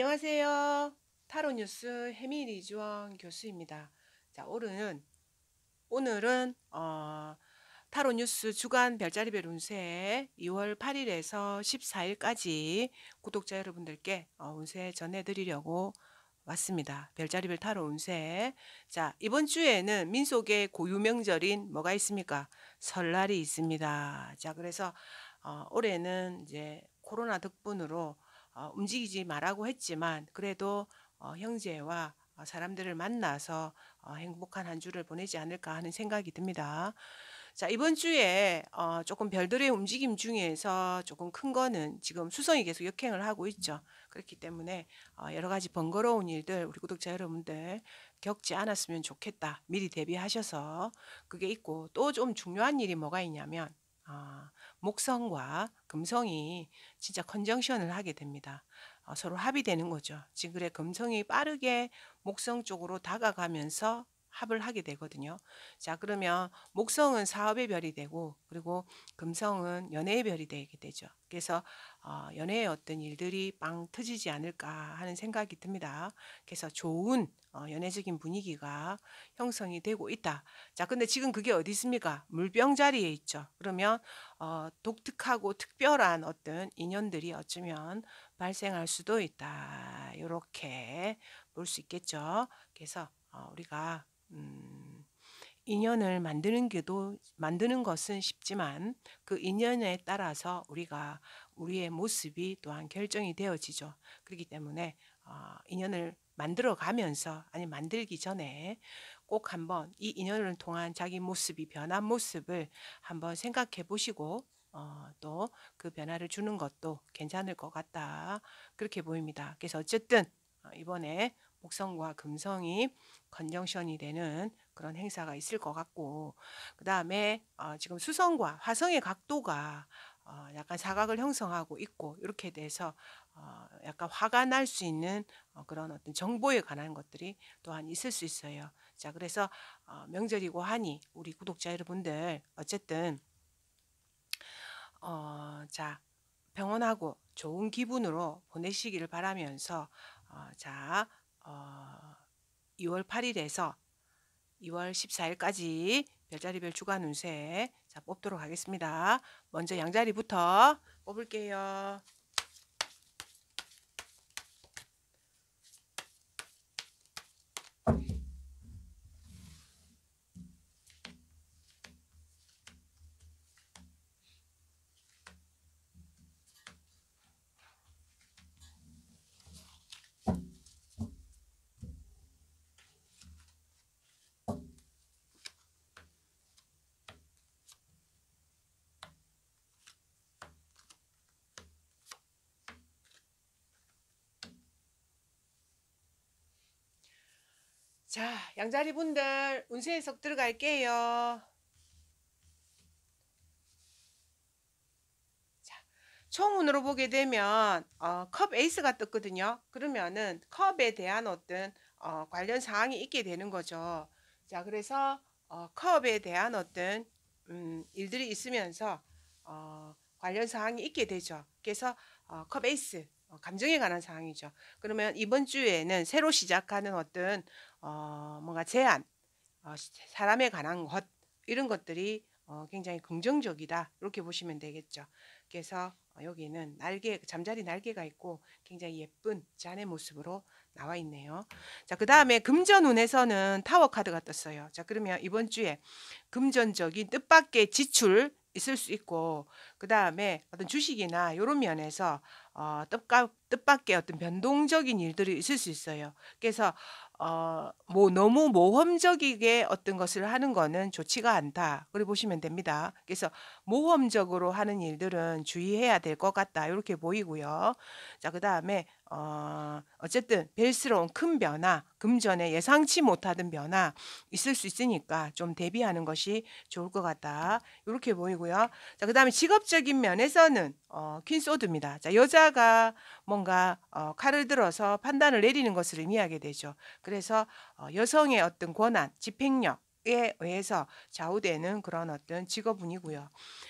안녕하세요. 타로뉴스 해밀 이주원 교수입니다. 자, 오늘은, 오늘은, 어, 타로뉴스 주간 별자리별 운세 2월 8일에서 14일까지 구독자 여러분들께 어, 운세 전해드리려고 왔습니다. 별자리별 타로 운세. 자, 이번 주에는 민속의 고유명절인 뭐가 있습니까? 설날이 있습니다. 자, 그래서, 어, 올해는 이제 코로나 덕분으로 어, 움직이지 말라고 했지만 그래도 어, 형제와 어, 사람들을 만나서 어, 행복한 한 주를 보내지 않을까 하는 생각이 듭니다. 자, 이번 주에 어, 조금 별들의 움직임 중에서 조금 큰 거는 지금 수성이 계속 역행을 하고 있죠. 그렇기 때문에 어, 여러 가지 번거로운 일들 우리 구독자 여러분들 겪지 않았으면 좋겠다. 미리 대비하셔서 그게 있고 또 좀 중요한 일이 뭐가 있냐면 어, 목성과 금성이 진짜 컨정션을 하게 됩니다. 어, 서로 합이 되는 거죠. 지그레 금성이 빠르게 목성 쪽으로 다가가면서 합을 하게 되거든요. 자, 그러면 목성은 사업의 별이 되고 그리고 금성은 연애의 별이 되게 되죠. 그래서 어, 연애의 어떤 일들이 빵 터지지 않을까 하는 생각이 듭니다. 그래서 좋은 어, 연애적인 분위기가 형성이 되고 있다. 자, 근데 지금 그게 어디 있습니까? 물병 자리에 있죠. 그러면 어, 독특하고 특별한 어떤 인연들이 어쩌면 발생할 수도 있다. 이렇게 볼 수 있겠죠. 그래서 어, 우리가 음, 인연을 만드는 게도 만드는 것은 쉽지만 그 인연에 따라서 우리가 우리의 모습이 또한 결정이 되어지죠. 그렇기 때문에 어, 인연을 만들어 가면서 아니 만들기 전에 꼭 한번 이 인연을 통한 자기 모습이 변한 모습을 한번 생각해 보시고 어, 또그 변화를 주는 것도 괜찮을 것 같다 그렇게 보입니다. 그래서 어쨌든 어, 이번에 목성과 금성이 건정션이 되는 그런 행사가 있을 것 같고 그 다음에 어, 지금 수성과 화성의 각도가 어, 약간 사각을 형성하고 있고 이렇게 돼서 어, 약간 화가 날 수 있는 어, 그런 어떤 정보에 관한 것들이 또한 있을 수 있어요. 자 그래서 어, 명절이고 하니 우리 구독자 여러분들 어쨌든 어, 자 평온하고 좋은 기분으로 보내시기를 바라면서 어, 자 어, 2월 8일에서 2월 14일까지 별자리별 주간 운세 자 뽑도록 하겠습니다. 먼저 양자리부터 뽑을게요. 자, 양자리 분들 운세 해석 들어갈게요. 자, 총운으로 보게 되면 어, 컵 에이스가 떴거든요. 그러면은 컵에 대한 어떤 어, 관련 사항이 있게 되는 거죠. 자, 그래서 어, 컵에 대한 어떤 음, 일들이 있으면서 어, 관련 사항이 있게 되죠. 그래서 어, 컵 에이스 어, 감정에 관한 사항이죠. 그러면 이번 주에는 새로 시작하는 어떤 어, 뭔가 제안, 어, 사람에 관한 것 이런 것들이 어, 굉장히 긍정적이다 이렇게 보시면 되겠죠. 그래서 어, 여기는 날개 잠자리 날개가 있고 굉장히 예쁜 잔의 모습으로 나와 있네요. 자, 그 다음에 금전운에서는 타워 카드가 떴어요. 자, 그러면 이번 주에 금전적인 뜻밖의 지출 있을 수 있고, 그 다음에 어떤 주식이나 이런 면에서 어, 뜻가, 뜻밖의 어떤 변동적인 일들이 있을 수 있어요. 그래서 어, 뭐 너무 모험적이게 어떤 것을 하는 것은 좋지가 않다. 그리 보시면 됩니다. 그래서 모험적으로 하는 일들은 주의해야 될 것 같다. 이렇게 보이고요. 자, 그 다음에 어, 어쨌든 벨스러운 큰 변화, 금전에 예상치 못하던 변화 있을 수 있으니까 좀 대비하는 것이 좋을 것 같다. 이렇게 보이고요. 자, 그 다음에 직업적인 면에서는 어, 퀸소드입니다. 자, 여자 학자가 뭔가 어, 칼을 들어서 판단을 내리는 것을 의미하게 되죠. 그래서 어, 여성의 어떤 권한, 집행력 에 의해서 좌우되는 그런 어떤 직업군이고요.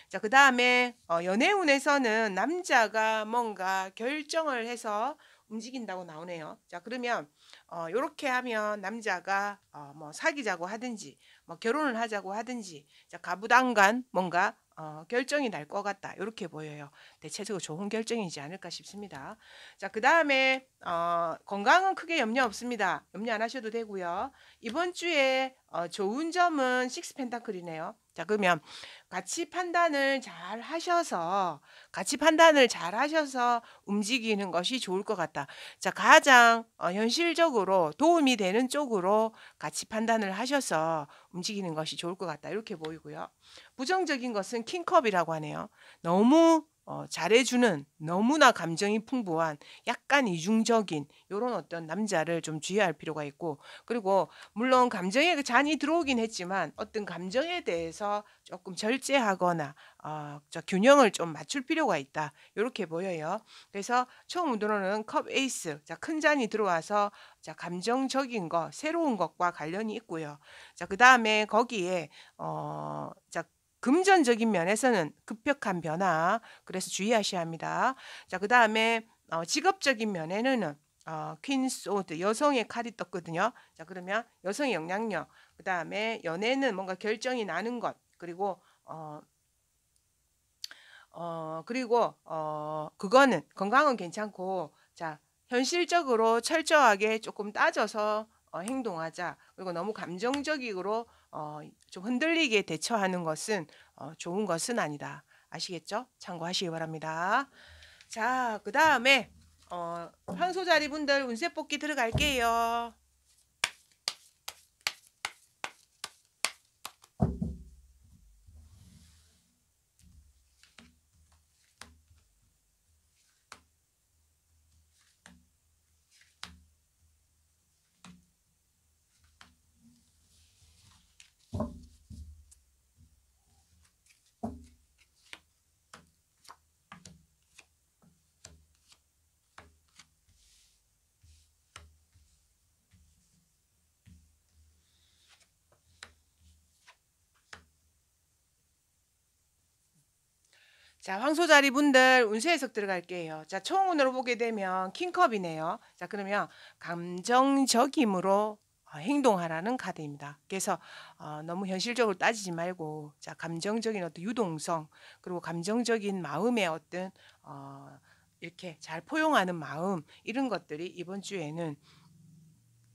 자, 그 다음에 어, 연애운에서는 남자가 뭔가 결정을 해서 움직인다고 나오네요. 자, 그러면 어, 렇게 하면 남자가 어, 뭐 사귀자고 하든지 뭐 결혼을 하자고 하든지 자, 가부당간 뭔가 어, 결정이 날 것 같다. 이렇게 보여요. 대체적으로 네, 좋은 결정이지 않을까 싶습니다. 자, 그 다음에 어, 건강은 크게 염려 없습니다. 염려 안 하셔도 되고요. 이번 주에 어, 좋은 점은 식스 펜타클이네요. 자, 그러면 가치 판단을 잘 하셔서 가치 판단을 잘 하셔서 움직이는 것이 좋을 것 같다. 자, 가장 어, 현실적으로 도움이 되는 쪽으로 가치 판단을 하셔서 움직이는 것이 좋을 것 같다. 이렇게 보이고요. 부정적인 것은 킹컵이라고 하네요. 너무 어, 잘해주는 너무나 감정이 풍부한 약간 이중적인 이런 어떤 남자를 좀 주의할 필요가 있고 그리고 물론 감정에 잔이 들어오긴 했지만 어떤 감정에 대해서 조금 절제하거나 어, 저 균형을 좀 맞출 필요가 있다 이렇게 보여요. 그래서 처음 우드로는 컵 에이스 자, 큰 잔이 들어와서 자, 감정적인 거 새로운 것과 관련이 있고요. 자그 다음에 거기에 어, 자 금전적인 면에서는 급격한 변화 그래서 주의하셔야 합니다. 자그 다음에 어, 직업적인 면에는 어, 퀸소드 여성의 칼이 떴거든요. 자 그러면 여성의 영향력 그 다음에 연애는 뭔가 결정이 나는 것 그리고 어, 어 그리고 어 그거는 건강은 괜찮고 자 현실적으로 철저하게 조금 따져서 어, 행동하자 그리고 너무 감정적으로 어, 좀 흔들리게 대처하는 것은 어, 좋은 것은 아니다. 아시겠죠? 참고하시기 바랍니다. 자, 그 다음에 어, 황소자리 분들 운세 뽑기 들어갈게요. 자, 황소자리 분들 운세 해석 들어갈게요. 자, 총운으로 보게 되면 킹컵이네요. 자, 그러면 감정적임으로 어, 행동하라는 카드입니다. 그래서 어, 너무 현실적으로 따지지 말고 자, 감정적인 어떤 유동성 그리고 감정적인 마음의 어떤 어, 이렇게 잘 포용하는 마음 이런 것들이 이번 주에는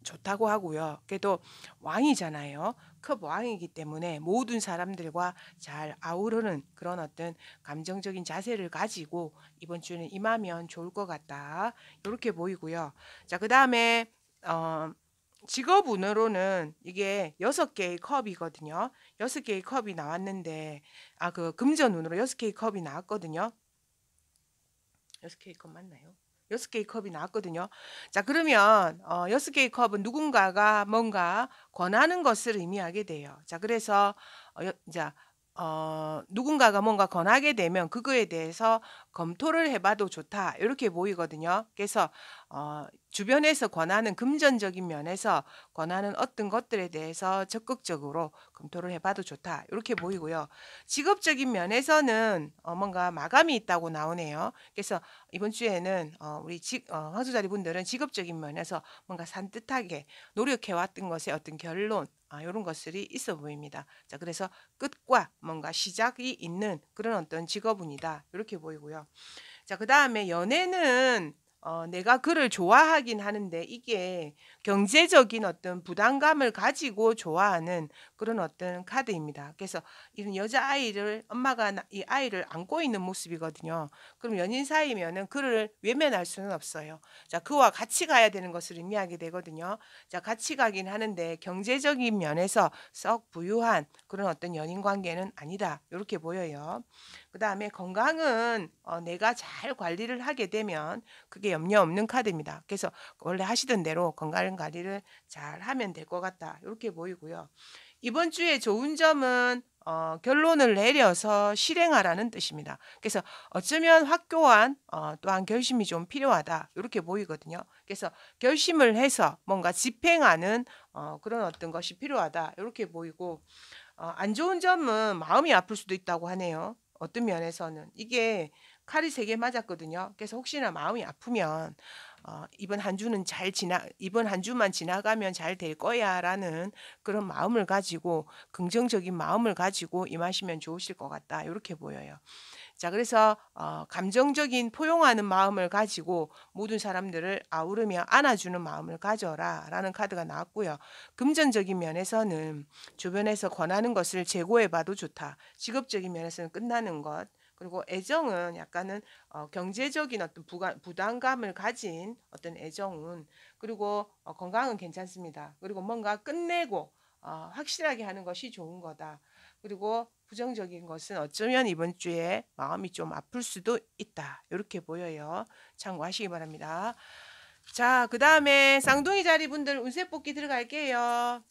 좋다고 하고요. 그래도 왕이잖아요. 컵 왕이기 때문에 모든 사람들과 잘 아우르는 그런 어떤 감정적인 자세를 가지고 이번 주는 임하면 좋을 것 같다. 이렇게 보이고요. 자, 그 다음에, 어, 직업 운으로는 이게 여섯 개의 컵이거든요. 여섯 개의 컵이 나왔는데, 아, 그 금전 운으로 여섯 개의 컵이 나왔거든요. 여섯 개의 컵 맞나요? 여섯 개의 컵이 나왔거든요. 자, 그러면 어, 여섯 개의 컵은 누군가가 뭔가 권하는 것을 의미하게 돼요. 자, 그래서 어, 여, 자, 어, 누군가가 뭔가 권하게 되면 그거에 대해서 검토를 해봐도 좋다 이렇게 보이거든요. 그래서 어, 주변에서 권하는 금전적인 면에서 권하는 어떤 것들에 대해서 적극적으로 검토를 해봐도 좋다 이렇게 보이고요. 직업적인 면에서는 어, 뭔가 마감이 있다고 나오네요. 그래서 이번 주에는 어, 우리 어, 황소자리 분들은 직업적인 면에서 뭔가 산뜻하게 노력해왔던 것의 어떤 결론 아, 이런 것들이 있어 보입니다. 자, 그래서 끝과 뭔가 시작이 있는 그런 어떤 직업운이다. 이렇게 보이고요. 자, 그 다음에 연애는 어, 내가 그를 좋아하긴 하는데 이게 경제적인 어떤 부담감을 가지고 좋아하는 그런 어떤 카드입니다. 그래서 이런 여자 아이를 엄마가 이 아이를 안고 있는 모습이거든요. 그럼 연인 사이면은 그를 외면할 수는 없어요. 자, 그와 같이 가야 되는 것을 의미하게 되거든요. 자, 같이 가긴 하는데 경제적인 면에서 썩 부유한 그런 어떤 연인 관계는 아니다. 이렇게 보여요. 그 다음에 건강은 어, 내가 잘 관리를 하게 되면 그게 염려 없는 카드입니다. 그래서 원래 하시던 대로 건강 을 안전 관리를 잘 하면 될 것 같다. 이렇게 보이고요. 이번 주에 좋은 점은 어, 결론을 내려서 실행하라는 뜻입니다. 그래서 어쩌면 확교한 어, 또한 결심이 좀 필요하다 이렇게 보이거든요. 그래서 결심을 해서 뭔가 집행하는 어, 그런 어떤 것이 필요하다 이렇게 보이고 어, 안 좋은 점은 마음이 아플 수도 있다고 하네요. 어떤 면에서는 이게 칼이 세 개 맞았거든요. 그래서 혹시나 마음이 아프면 어, 이번 한 주는 잘 지나 이번 한 주만 지나가면 잘 될 거야라는 그런 마음을 가지고 긍정적인 마음을 가지고 임하시면 좋으실 것 같다 이렇게 보여요. 자 그래서 어, 감정적인 포용하는 마음을 가지고 모든 사람들을 아우르며 안아주는 마음을 가져라라는 카드가 나왔고요. 금전적인 면에서는 주변에서 권하는 것을 재고해봐도 좋다. 직업적인 면에서는 끝나는 것. 그리고 애정은 약간은 어, 경제적인 어떤 부가, 부담감을 가진 어떤 애정은 그리고 어, 건강은 괜찮습니다. 그리고 뭔가 끝내고 어, 확실하게 하는 것이 좋은 거다. 그리고 부정적인 것은 어쩌면 이번 주에 마음이 좀 아플 수도 있다. 이렇게 보여요. 참고하시기 바랍니다. 자, 그 다음에 쌍둥이 자리 분들 운세 뽑기 들어갈게요.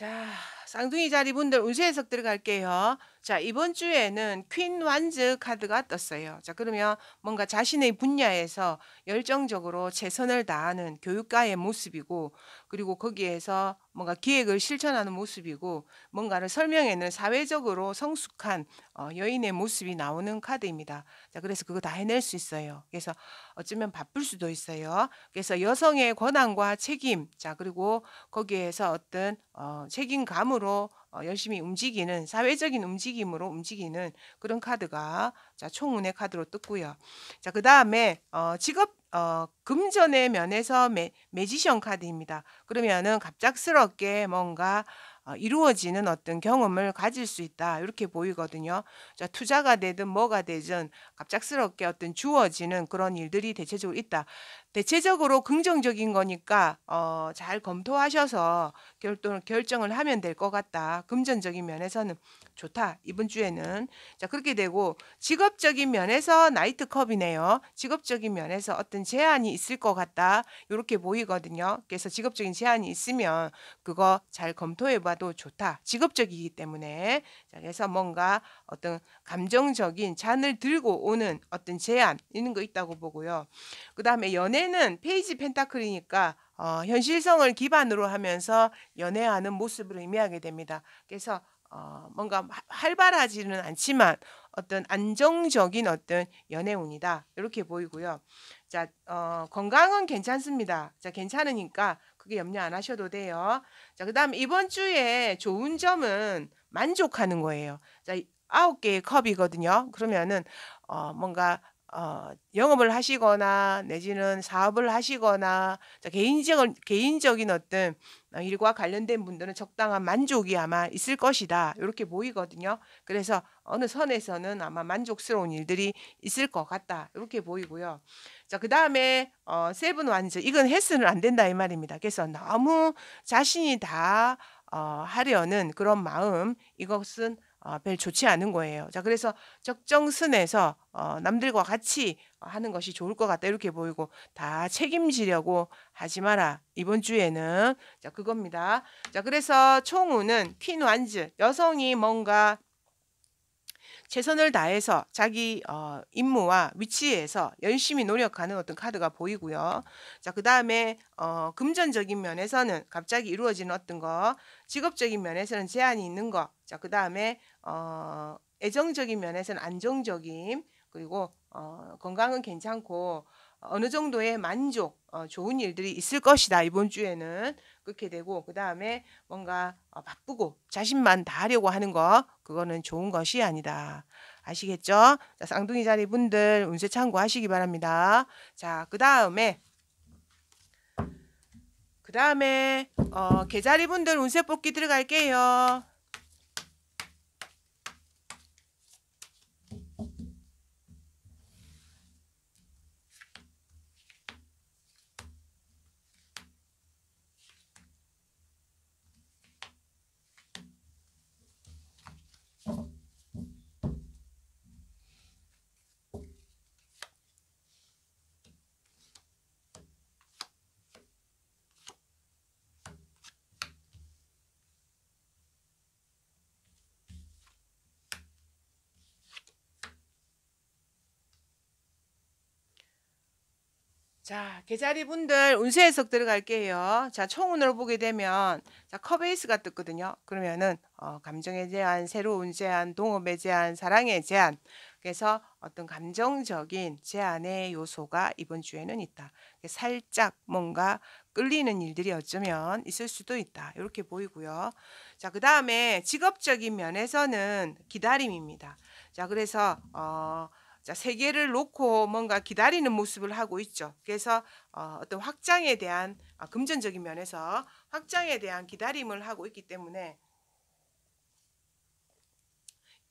자, 쌍둥이 자리분들 운세 해석 들어갈게요. 자, 이번 주에는 퀸 완즈 카드가 떴어요. 자, 그러면 뭔가 자신의 분야에서 열정적으로 최선을 다하는 교육가의 모습이고, 그리고 거기에서 뭔가 기획을 실천하는 모습이고 뭔가를 설명해는 사회적으로 성숙한 어, 여인의 모습이 나오는 카드입니다. 자, 그래서 그거 다 해낼 수 있어요. 그래서 어쩌면 바쁠 수도 있어요. 그래서 여성의 권한과 책임, 자, 그리고 거기에서 어떤 어, 책임감으로 어, 열심히 움직이는 사회적인 움직임으로 움직이는 그런 카드가 자, 총운의 카드로 떴고요. 자, 그 다음에 어, 직업 어, 금전의 면에서 매, 매지션 카드입니다. 그러면은 갑작스럽게 뭔가 어, 이루어지는 어떤 경험을 가질 수 있다 이렇게 보이거든요. 자, 투자가 되든 뭐가 되든 갑작스럽게 어떤 주어지는 그런 일들이 대체적으로 있다. 대체적으로 긍정적인 거니까 어, 잘 검토하셔서 결론, 결정을 하면 될 것 같다. 금전적인 면에서는 좋다. 이번 주에는 자 그렇게 되고 직업적인 면에서 나이트컵이네요. 직업적인 면에서 어떤 제한이 있을 것 같다. 이렇게 보이거든요. 그래서 직업적인 제한이 있으면 그거 잘 검토해봐도 좋다. 직업적이기 때문에 자 그래서 뭔가 어떤 감정적인 잔을 들고 오는 어떤 제한 있는 거 있다고 보고요. 그 다음에 연애는 페이지 펜타클이니까 어, 현실성을 기반으로 하면서 연애하는 모습을 의미하게 됩니다. 그래서 어, 뭔가 활발하지는 않지만 어떤 안정적인 어떤 연애운이다 이렇게 보이고요. 자 어, 건강은 괜찮습니다. 자 괜찮으니까 그게 염려 안 하셔도 돼요. 자 그다음 이번 주에 좋은 점은 만족하는 거예요. 자 아홉 개의 컵이거든요. 그러면은 어, 뭔가 어, 영업을 하시거나 내지는 사업을 하시거나 개인적인 개인적인 어떤 어, 일과 관련된 분들은 적당한 만족이 아마 있을 것이다 이렇게 보이거든요. 그래서 어느 선에서는 아마 만족스러운 일들이 있을 것 같다 이렇게 보이고요. 자그 다음에 어, 세븐 완즈 이건 해서는 안 된다 이 말입니다. 그래서 너무 자신이 다 어, 하려는 그런 마음 이것은 어, 별 좋지 않은 거예요. 자, 그래서 적정순에서 어, 남들과 같이 하는 것이 좋을 것 같다 이렇게 보이고 다 책임지려고 하지 마라. 이번 주에는 자 그겁니다. 자, 그래서 총우는 퀸완즈 여성이 뭔가 최선을 다해서 자기 어, 임무와 위치에서 열심히 노력하는 어떤 카드가 보이고요. 자, 그 다음에 어, 금전적인 면에서는 갑자기 이루어진 어떤 거, 직업적인 면에서는 제한이 있는 거, 자, 그 다음에 어, 애정적인 면에서는 안정적인 그리고 어, 건강은 괜찮고 어느 정도의 만족, 어, 좋은 일들이 있을 것이다. 이번 주에는 그렇게 되고 그 다음에 뭔가 어, 바쁘고 자신만 다 하려고 하는 거 그거는 좋은 것이 아니다. 아시겠죠? 자, 쌍둥이 자리 분들 운세 참고하시기 바랍니다. 자, 그 다음에 그 다음에 어, 계자리 분들 운세 뽑기 들어갈게요. 자, 개자리 분들 운세 해석 들어갈게요. 자, 총운으로 보게 되면 자, 컵에이스가 뜨거든요. 그러면은 어, 감정에 제한, 새로운 제한, 동업에 제한, 사랑에 제한. 그래서 어떤 감정적인 제한의 요소가 이번 주에는 있다. 살짝 뭔가 끌리는 일들이 어쩌면 있을 수도 있다. 이렇게 보이고요. 자, 그 다음에 직업적인 면에서는 기다림입니다. 자, 그래서 어, 자, 세계를 놓고 뭔가 기다리는 모습을 하고 있죠. 그래서 어, 어떤 확장에 대한 아, 금전적인 면에서 확장에 대한 기다림을 하고 있기 때문에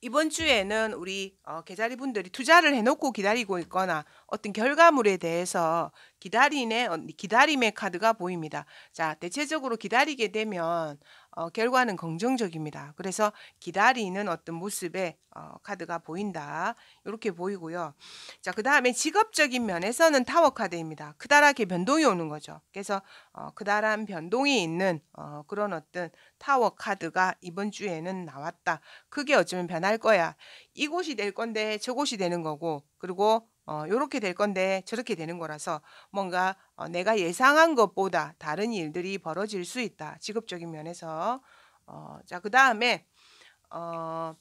이번 주에는 우리 어, 계좌리 분들이 투자를 해놓고 기다리고 있거나 어떤 결과물에 대해서 기다림의 어, 기다림의 카드가 보입니다. 자 대체적으로 기다리게 되면 어, 결과는 긍정적입니다. 그래서 기다리는 어떤 모습에 어, 카드가 보인다. 이렇게 보이고요. 자, 그 다음에 직업적인 면에서는 타워 카드입니다. 크다랗게 변동이 오는 거죠. 그래서 어, 크다란 변동이 있는 어, 그런 어떤 타워 카드가 이번 주에는 나왔다. 크게 어쩌면 변할 거야. 이곳이 될 건데 저곳이 되는 거고 그리고 어, 요렇게 될 건데 저렇게 되는 거라서 뭔가 어, 내가 예상한 것보다 다른 일들이 벌어질 수 있다. 직업적인 면에서. 어, 자, 그 다음에, 어,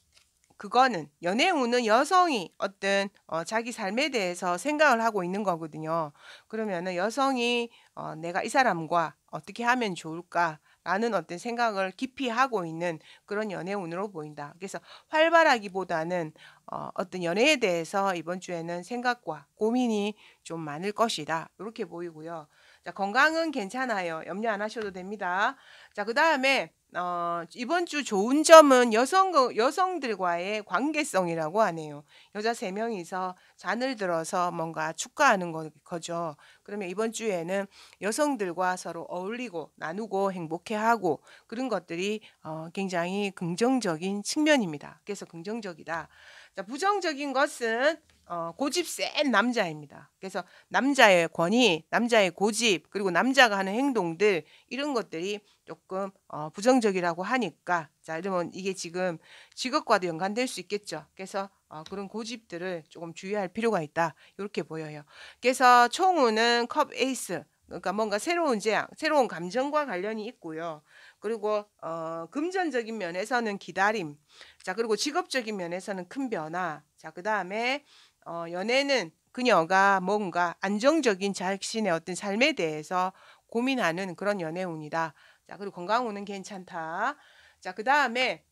그거는 연애운은 여성이 어떤 어, 자기 삶에 대해서 생각을 하고 있는 거거든요. 그러면은 여성이 어, 내가 이 사람과 어떻게 하면 좋을까? 라는 어떤 생각을 깊이 하고 있는 그런 연애운으로 보인다. 그래서 활발하기보다는 어, 어떤 연애에 대해서 이번 주에는 생각과 고민이 좀 많을 것이다. 이렇게 보이고요. 자, 건강은 괜찮아요. 염려 안 하셔도 됩니다. 자, 그 다음에 어, 이번 주 좋은 점은 여성 여성들과의 관계성이라고 하네요. 여자 세 명이서 잔을 들어서 뭔가 축가하는 거, 거죠. 그러면 이번 주에는 여성들과 서로 어울리고 나누고 행복해하고 그런 것들이 어, 굉장히 긍정적인 측면입니다. 그래서 긍정적이다. 자, 부정적인 것은 어, 고집 센 남자입니다. 그래서 남자의 권위, 남자의 고집, 그리고 남자가 하는 행동들 이런 것들이 조금 어, 부정적이라고 하니까 자 이러면 이게 지금 직업과도 연관될 수 있겠죠. 그래서 어, 그런 고집들을 조금 주의할 필요가 있다 이렇게 보여요. 그래서 총우는 컵 에이스 그러니까 뭔가 새로운 재앙, 새로운 감정과 관련이 있고요. 그리고 어, 금전적인 면에서는 기다림, 자 그리고 직업적인 면에서는 큰 변화, 자그 다음에 어, 연애는 그녀가 뭔가 안정적인 자신의 어떤 삶에 대해서 고민하는 그런 연애운이다. 자, 그리고 건강우는 괜찮다. 자, 그 다음에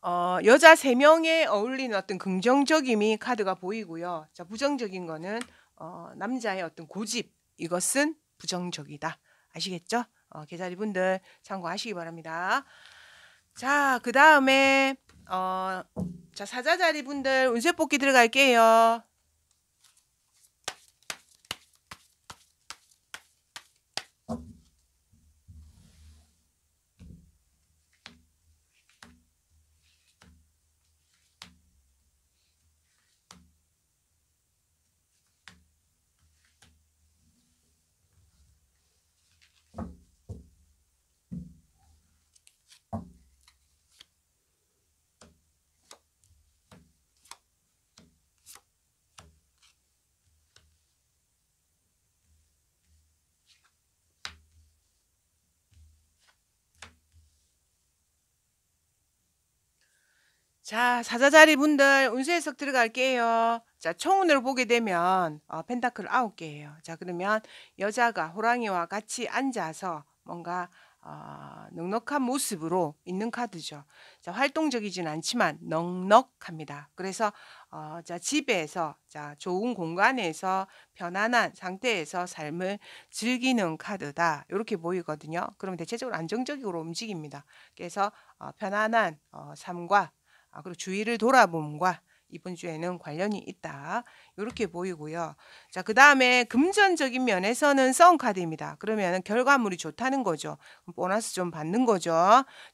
어, 여자 세명에 어울리는 어떤 긍정적임이 카드가 보이고요. 자, 부정적인 거는 어, 남자의 어떤 고집 이것은 부정적이다. 아시겠죠? 어, 계자리 분들 참고하시기 바랍니다. 자, 그 다음에 어, 자 사자자리 분들 운세 뽑기 들어갈게요. 자, 사자자리 분들 운수해석 들어갈게요. 자, 총운을 보게 되면 어, 펜타클 아홉 개예요. 자, 그러면 여자가 호랑이와 같이 앉아서 뭔가 어, 넉넉한 모습으로 있는 카드죠. 자, 활동적이진 않지만 넉넉합니다. 그래서 어, 자, 집에서 자, 좋은 공간에서 편안한 상태에서 삶을 즐기는 카드다. 이렇게 보이거든요. 그럼 대체적으로 안정적으로 움직입니다. 그래서 어, 편안한 어, 삶과 아, 그리고 주위를 돌아봄과 이번 주에는 관련이 있다. 이렇게 보이고요. 자, 그 다음에 금전적인 면에서는 썬카드입니다. 그러면 결과물이 좋다는 거죠. 보너스 좀 받는 거죠.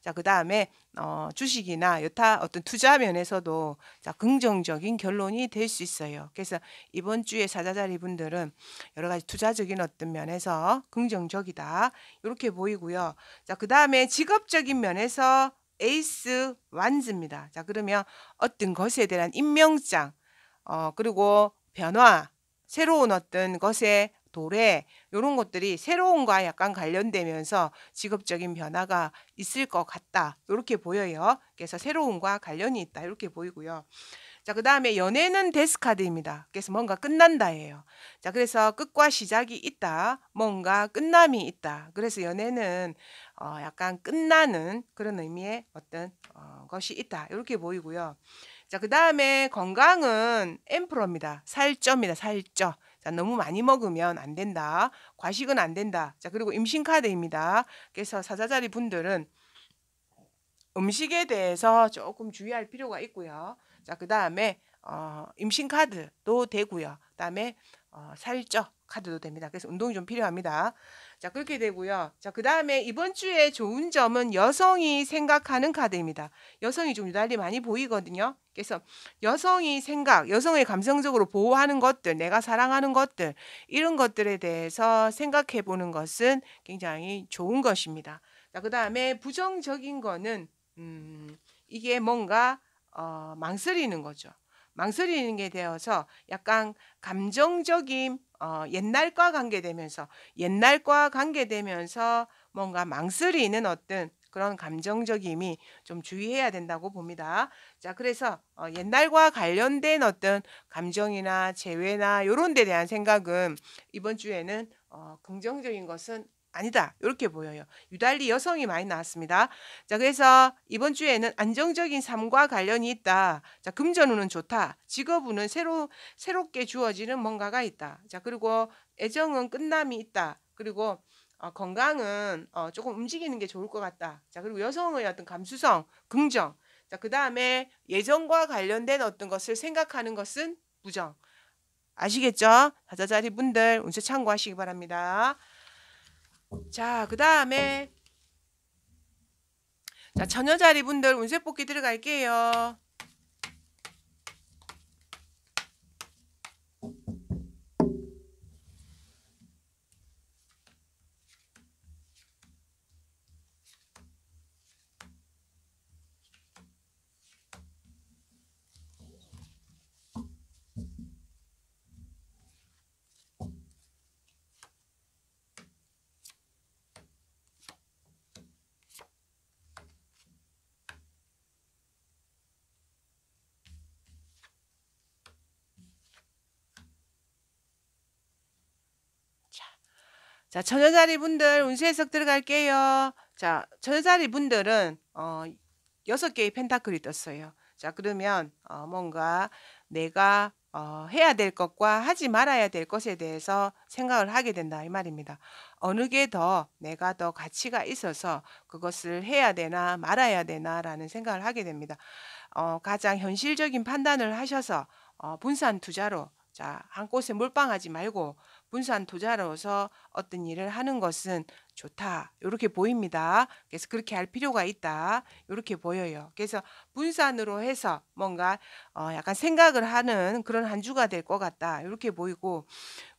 자, 그 다음에 어, 주식이나 여타 어떤 투자 면에서도 자, 긍정적인 결론이 될 수 있어요. 그래서 이번 주에 사자자리 분들은 여러 가지 투자적인 어떤 면에서 긍정적이다. 이렇게 보이고요. 자, 그 다음에 직업적인 면에서 에이스 완즈입니다. 자, 그러면 어떤 것에 대한 임명장, 어, 그리고 변화, 새로운 어떤 것의 도래, 이런 것들이 새로운과 약간 관련되면서 직업적인 변화가 있을 것 같다. 이렇게 보여요. 그래서 새로운과 관련이 있다. 이렇게 보이고요. 자, 그 다음에 연애는 데스카드입니다. 그래서 뭔가 끝난다예요. 자, 그래서 끝과 시작이 있다. 뭔가 끝남이 있다. 그래서 연애는 어, 약간 끝나는 그런 의미의 어떤 어, 것이 있다. 이렇게 보이고요. 자, 그 다음에 건강은 엠프로입니다. 살쪄입니다. 살쪄. 자, 너무 많이 먹으면 안 된다. 과식은 안 된다. 자, 그리고 임신카드입니다. 그래서 사자자리 분들은 음식에 대해서 조금 주의할 필요가 있고요. 자, 그 다음에 어, 임신카드도 되고요. 그 다음에 어, 살쪄 카드도 됩니다. 그래서 운동이 좀 필요합니다. 자, 그렇게 되고요. 자, 그 다음에 이번 주에 좋은 점은 여성이 생각하는 카드입니다. 여성이 좀 유달리 많이 보이거든요. 그래서 여성이 생각, 여성을 감성적으로 보호하는 것들, 내가 사랑하는 것들, 이런 것들에 대해서 생각해 보는 것은 굉장히 좋은 것입니다. 자, 그 다음에 부정적인 거는, 음, 이게 뭔가, 어, 망설이는 거죠. 망설이게 는 되어서 약간 감정적인 어, 옛날과 관계되면서 옛날과 관계되면서 뭔가 망설이는 어떤 그런 감정적임이 좀 주의해야 된다고 봅니다. 자, 그래서 어, 옛날과 관련된 어떤 감정이나 재회나 이런 데 대한 생각은 이번 주에는 어, 긍정적인 것은 아니다. 이렇게 보여요. 유달리 여성이 많이 나왔습니다. 자, 그래서 이번 주에는 안정적인 삶과 관련이 있다. 자, 금전운은 좋다. 직업운은 새로 새롭게 주어지는 뭔가가 있다. 자, 그리고 애정은 끝남이 있다. 그리고 어, 건강은 어, 조금 움직이는 게 좋을 것 같다. 자, 그리고 여성의 어떤 감수성, 긍정. 자, 그 다음에 예전과 관련된 어떤 것을 생각하는 것은 부정. 아시겠죠? 다자자리 분들 운세 참고하시기 바랍니다. 자, 그 다음에 자, 전여자리 분들 운세 뽑기 들어갈게요. 자, 처여자리 분들 운세 해석 들어갈게요. 자, 처녀자리 분들은 어여 개의 펜타클이 떴어요. 자, 그러면 어 뭔가 내가 어, 해야 될 것과 하지 말아야 될 것에 대해서 생각을 하게 된다 이 말입니다. 어느 게 더 내가 더 가치가 있어서 그것을 해야 되나 말아야 되나라는 생각을 하게 됩니다. 어, 가장 현실적인 판단을 하셔서 어, 분산 투자로 자, 한 곳에 몰빵하지 말고 분산 투자로서 어떤 일을 하는 것은 좋다. 이렇게 보입니다. 그래서 그렇게 할 필요가 있다. 이렇게 보여요. 그래서 분산으로 해서 뭔가 어 약간 생각을 하는 그런 한 주가 될 것 같다. 이렇게 보이고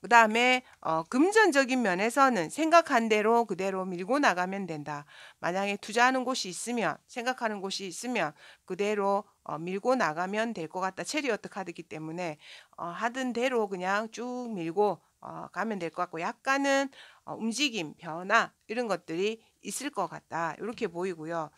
그 다음에 어 금전적인 면에서는 생각한 대로 그대로 밀고 나가면 된다. 만약에 투자하는 곳이 있으면 생각하는 곳이 있으면 그대로 어 밀고 나가면 될 것 같다. 체리어트 카드기 이 때문에 어 하던 대로 그냥 쭉 밀고 어 가면 될 것 같고 약간은 어, 움직임, 변화 이런 것들이 있을 것 같다. 이렇게 보이고요.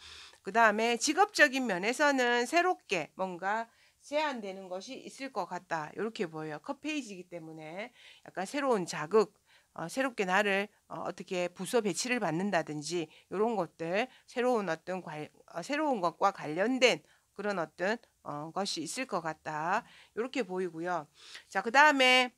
그 다음에 직업적인 면에서는 새롭게 뭔가 제한되는 것이 있을 것 같다. 이렇게 보여요. 컷페이지이기 때문에 약간 새로운 자극, 어, 새롭게 나를 어, 떻게 부서 배치를 받는다든지 이런 것들 새로운 어떤 관, 어, 새로운 것과 관련된 그런 어떤 어, 것이 있을 것 같다. 이렇게 보이고요. 자, 그 다음에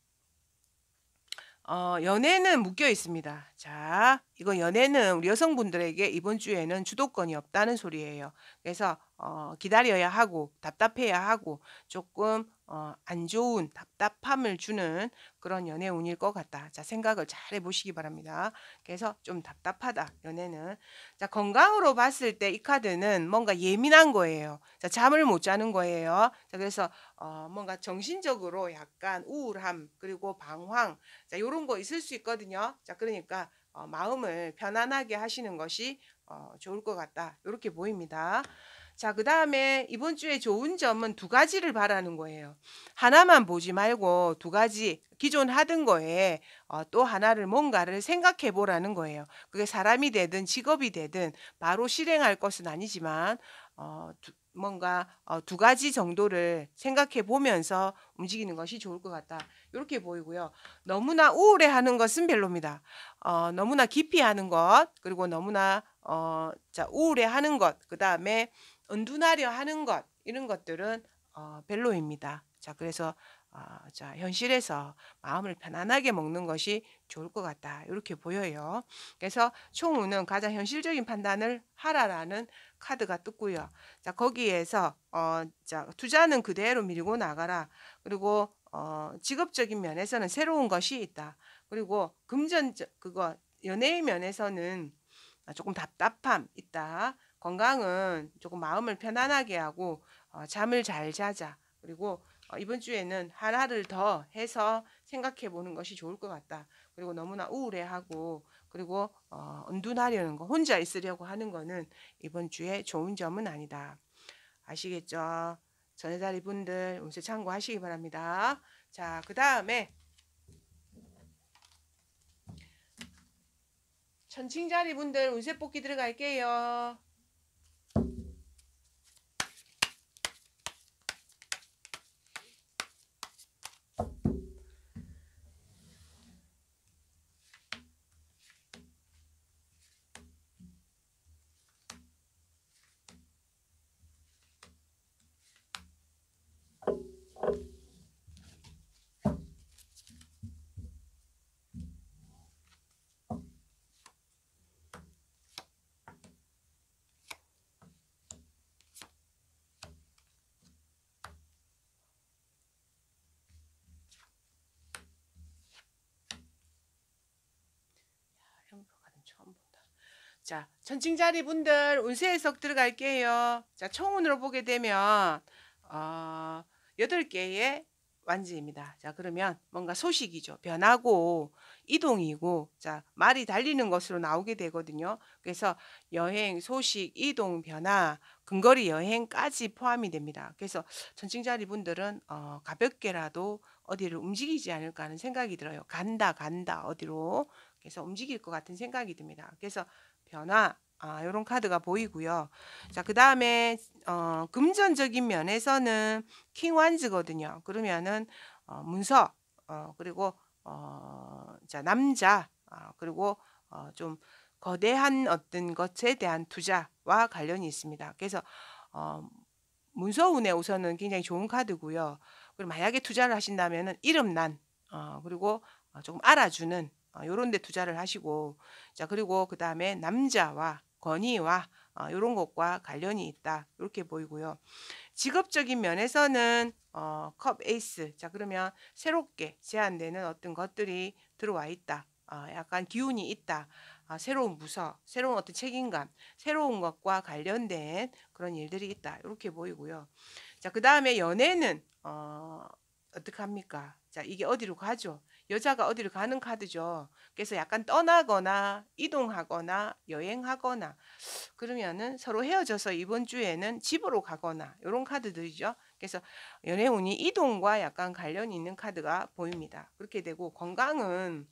어, 연애는 묶여 있습니다. 자, 이건 연애는 우리 여성분들에게 이번 주에는 주도권이 없다는 소리예요. 그래서 어, 기다려야 하고 답답해야 하고 조금 어, 안 좋은 답답함을 주는 그런 연애운일 것 같다. 자 생각을 잘 해보시기 바랍니다. 그래서 좀 답답하다 연애는. 자 건강으로 봤을 때 이 카드는 뭔가 예민한 거예요. 자 잠을 못 자는 거예요. 자 그래서 어, 뭔가 정신적으로 약간 우울함 그리고 방황 자 이런 거 있을 수 있거든요. 자 그러니까 어, 마음을 편안하게 하시는 것이 어, 좋을 것 같다. 이렇게 보입니다. 자, 그 다음에 이번 주에 좋은 점은 두 가지를 바라는 거예요. 하나만 보지 말고 두 가지, 기존 하던 거에 어, 또 하나를 뭔가를 생각해 보라는 거예요. 그게 사람이 되든 직업이 되든 바로 실행할 것은 아니지만, 어, 두, 뭔가 어, 두 가지 정도를 생각해 보면서 움직이는 것이 좋을 것 같다. 이렇게 보이고요. 너무나 우울해 하는 것은 별로입니다. 어, 너무나 깊이 하는 것, 그리고 너무나 어, 자, 우울해 하는 것, 그 다음에 은둔하려 하는 것 이런 것들은 어, 별로입니다. 자 그래서 어, 자 현실에서 마음을 편안하게 먹는 것이 좋을 것 같다 이렇게 보여요. 그래서 총우는 가장 현실적인 판단을 하라라는 카드가 뜨고요. 자 거기에서 어, 자 투자는 그대로 밀고 나가라. 그리고 어, 직업적인 면에서는 새로운 것이 있다. 그리고 금전 그거 연예인 면에서는 조금 답답함 있다. 건강은 조금 마음을 편안하게 하고 어, 잠을 잘 자자. 그리고 어, 이번 주에는 하나를 더 해서 생각해 보는 것이 좋을 것 같다. 그리고 너무나 우울해하고 그리고 어, 은둔하려는 거 혼자 있으려고 하는 거는 이번 주에 좋은 점은 아니다. 아시겠죠? 전해자리 분들 운세 참고하시기 바랍니다. 자, 그 다음에 천칭자리 분들 운세 뽑기 들어갈게요. 처음 본다. 자, 전칭자리 분들 운세 해석 들어갈게요. 자, 총운으로 보게 되면 어, 여덟 개의 완지입니다. 자, 그러면 뭔가 소식이죠. 변하고 이동이고 자, 말이 달리는 것으로 나오게 되거든요. 그래서 여행, 소식, 이동, 변화, 근거리 여행까지 포함이 됩니다. 그래서 전칭자리 분들은 어, 가볍게라도 어디를 움직이지 않을까 하는 생각이 들어요. 간다, 간다, 어디로 그래서 움직일 것 같은 생각이 듭니다. 그래서 변화 아, 요런 카드가 보이고요. 자, 그 다음에 어, 금전적인 면에서는 킹완즈거든요. 그러면은 어, 문서 어, 그리고 어, 자, 남자 어, 그리고 어, 좀 거대한 어떤 것에 대한 투자와 관련이 있습니다. 그래서 어, 문서운에 우선은 굉장히 좋은 카드고요. 그리고 만약에 투자를 하신다면 이름난 어, 그리고 어, 조금 알아주는 어, 요런 데 투자를 하시고 자 그리고 그 다음에 남자와 권위와 어, 이런 것과 관련이 있다 이렇게 보이고요. 직업적인 면에서는 어, 컵 에이스 자 그러면 새롭게 제한되는 어떤 것들이 들어와 있다. 어, 약간 기운이 있다. 어, 새로운 무서, 새로운 어떤 책임감, 새로운 것과 관련된 그런 일들이 있다. 이렇게 보이고요. 자, 그 다음에 연애는 어, 어떻게 합니까? 자, 이게 어디로 가죠? 여자가 어디를 가는 카드죠. 그래서 약간 떠나거나 이동하거나 여행하거나 그러면은 서로 헤어져서 이번 주에는 집으로 가거나 이런 카드들이죠. 그래서 연애운이 이동과 약간 관련이 있는 카드가 보입니다. 그렇게 되고 건강은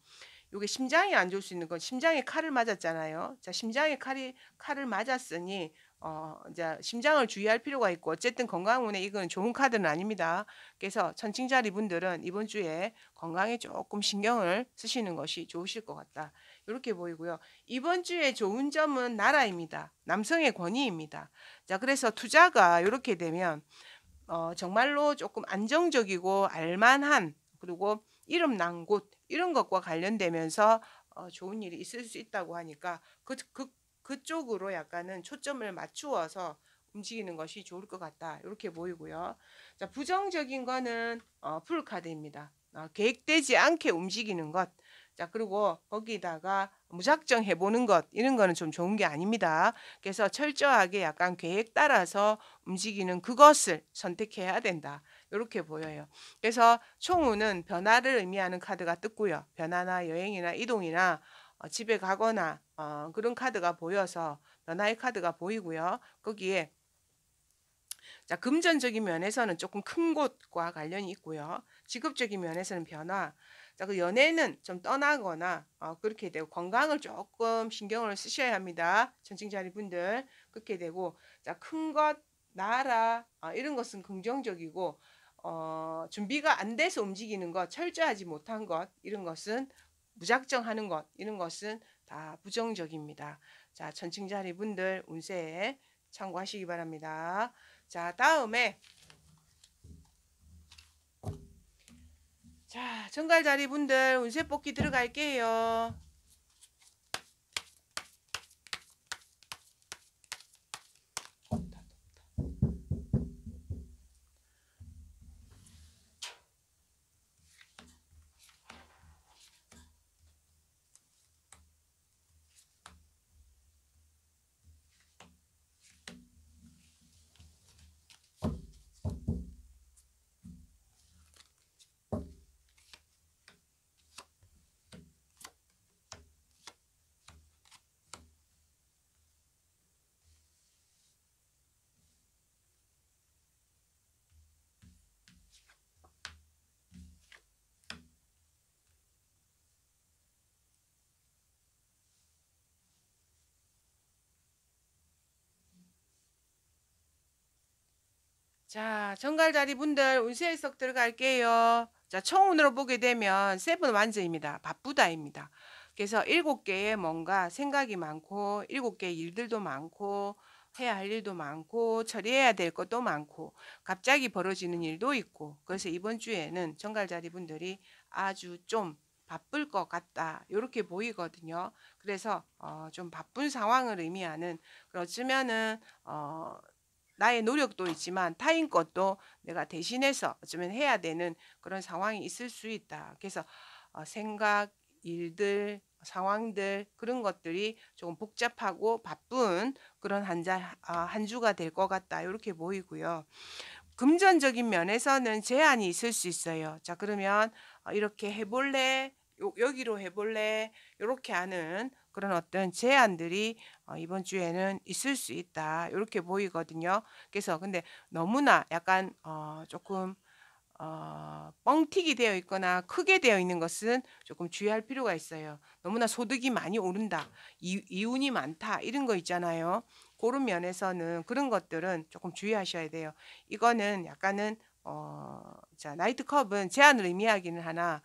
요게 심장이 안 좋을 수 있는 건 심장에 칼을 맞았잖아요. 자, 심장에 칼이 칼을 맞았으니 어, 이제 심장을 주의할 필요가 있고 어쨌든 건강운에 이건 좋은 카드는 아닙니다. 그래서 천칭자리 분들은 이번 주에 건강에 조금 신경을 쓰시는 것이 좋으실 것 같다. 이렇게 보이고요. 이번 주에 좋은 점은 나라입니다. 남성의 권위입니다. 자, 그래서 투자가 이렇게 되면 어, 정말로 조금 안정적이고 알만한 그리고 이름 난 곳 이런 것과 관련되면서 어, 좋은 일이 있을 수 있다고 하니까 그, 그 그쪽으로 약간은 초점을 맞추어서 움직이는 것이 좋을 것 같다. 이렇게 보이고요. 자, 부정적인 거는 어, 풀 카드입니다. 어, 계획되지 않게 움직이는 것. 자, 그리고 거기다가 무작정 해보는 것 이런 거는 좀 좋은 게 아닙니다. 그래서 철저하게 약간 계획 따라서 움직이는 그것을 선택해야 된다. 이렇게 보여요. 그래서 총우는 변화를 의미하는 카드가 뜨고요. 변화나 여행이나 이동이나 어, 집에 가거나 어, 그런 카드가 보여서 변화의 카드가 보이고요. 거기에 자, 금전적인 면에서는 조금 큰 곳과 관련이 있고요. 직업적인 면에서는 변화. 자, 그 연애는 좀 떠나거나 어, 그렇게 되고 건강을 조금 신경을 쓰셔야 합니다. 전칭자리 분들 그렇게 되고 자, 큰 것, 나라 어, 이런 것은 긍정적이고 어, 준비가 안 돼서 움직이는 것, 철저하지 못한 것 이런 것은 무작정 하는 것 이런 것은 다 부정적입니다. 자 전칭자리 분들 운세 참고하시기 바랍니다. 자 다음에 자 정갈자리 분들 운세 뽑기 들어갈게요. 자, 정갈자리 분들 운세 해석 들어갈게요. 자, 청운으로 보게 되면 세븐 완전입니다. 바쁘다입니다. 그래서 일곱 개의 뭔가 생각이 많고 일곱 개의 일들도 많고 해야 할 일도 많고 처리해야 될 것도 많고 갑자기 벌어지는 일도 있고 그래서 이번 주에는 정갈자리 분들이 아주 좀 바쁠 것 같다 이렇게 보이거든요. 그래서 어, 좀 바쁜 상황을 의미하는 그렇지만은 어, 나의 노력도 있지만 타인 것도 내가 대신해서 어쩌면 해야 되는 그런 상황이 있을 수 있다. 그래서 어, 생각, 일들, 상황들 그런 것들이 조금 복잡하고 바쁜 그런 한자 아, 한 주가 될 것 같다 이렇게 보이고요. 금전적인 면에서는 제한이 있을 수 있어요. 자 그러면 어, 이렇게 해볼래, 요, 여기로 해볼래 이렇게 하는 그런 어떤 제한들이 어, 이번 주에는 있을 수 있다 이렇게 보이거든요. 그래서 근데 너무나 약간 어 조금 어 뻥튀기 되어 있거나 크게 되어 있는 것은 조금 주의할 필요가 있어요. 너무나 소득이 많이 오른다, 이, 이윤이 많다 이런 거 있잖아요. 그런 면에서는 그런 것들은 조금 주의하셔야 돼요. 이거는 약간은 어, 자 나이트컵은 제한을 의미하기는 하나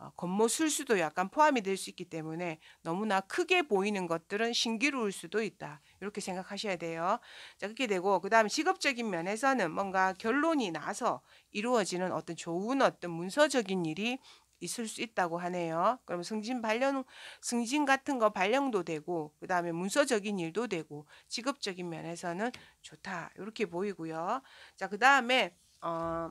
어, 겉모술 수도 약간 포함이 될 수 있기 때문에 너무나 크게 보이는 것들은 신기로울 수도 있다. 이렇게 생각하셔야 돼요. 자, 그렇게 되고 그다음 직업적인 면에서는 뭔가 결론이 나서 이루어지는 어떤 좋은 어떤 문서적인 일이 있을 수 있다고 하네요. 그럼 승진 발령 승진 같은 거 발령도 되고 그다음에 문서적인 일도 되고 직업적인 면에서는 좋다. 이렇게 보이고요. 자, 그다음에 어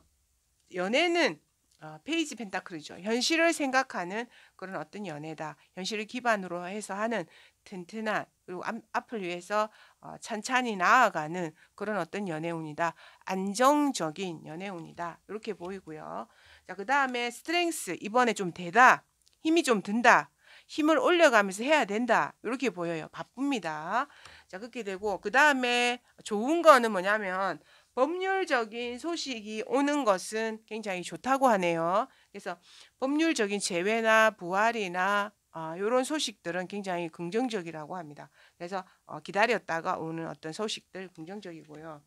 연애는 어, 페이지 펜타클이죠. 현실을 생각하는 그런 어떤 연애다. 현실을 기반으로 해서 하는 튼튼한 그리고 앞을 위해서 어, 천찬히 나아가는 그런 어떤 연애운이다. 안정적인 연애운이다. 이렇게 보이고요. 자, 그 다음에 스트렝스 이번에 좀 되다. 힘이 좀 든다. 힘을 올려가면서 해야 된다. 이렇게 보여요. 바쁩니다. 자, 그렇게 되고 그 다음에 좋은 거는 뭐냐면 법률적인 소식이 오는 것은 굉장히 좋다고 하네요. 그래서 법률적인 재회나 부활이나 이런 어, 소식들은 굉장히 긍정적이라고 합니다. 그래서 어, 기다렸다가 오는 어떤 소식들 긍정적이고요.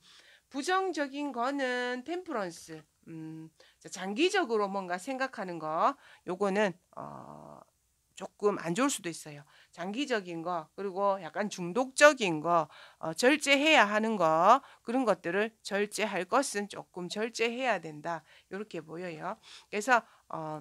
부정적인 거는 템프런스, 음, 장기적으로 뭔가 생각하는 거, 요거는 어, 조금 안 좋을 수도 있어요. 장기적인 거 그리고 약간 중독적인 거 어, 절제해야 하는 거 그런 것들을 절제할 것은 조금 절제해야 된다 이렇게 보여요. 그래서 어,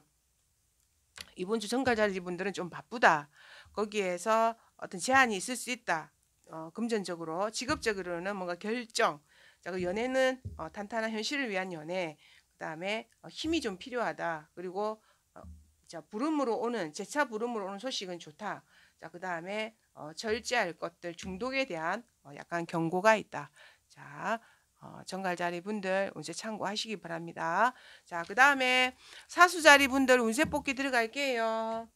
이번 주 정가자리분들은 좀 바쁘다. 거기에서 어떤 제한이 있을 수 있다. 어, 금전적으로 직업적으로는 뭔가 결정. 자, 그 연애는 어, 탄탄한 현실을 위한 연애. 그다음에 어, 힘이 좀 필요하다. 그리고 자, 부름으로 오는 재차 부름으로 오는 소식은 좋다. 자, 그 다음에 어, 절제할 것들 중독에 대한 어, 약간 경고가 있다. 자, 어, 정갈자리 분들 운세 참고하시기 바랍니다. 자, 그 다음에 사수자리 분들 운세 뽑기 들어갈게요.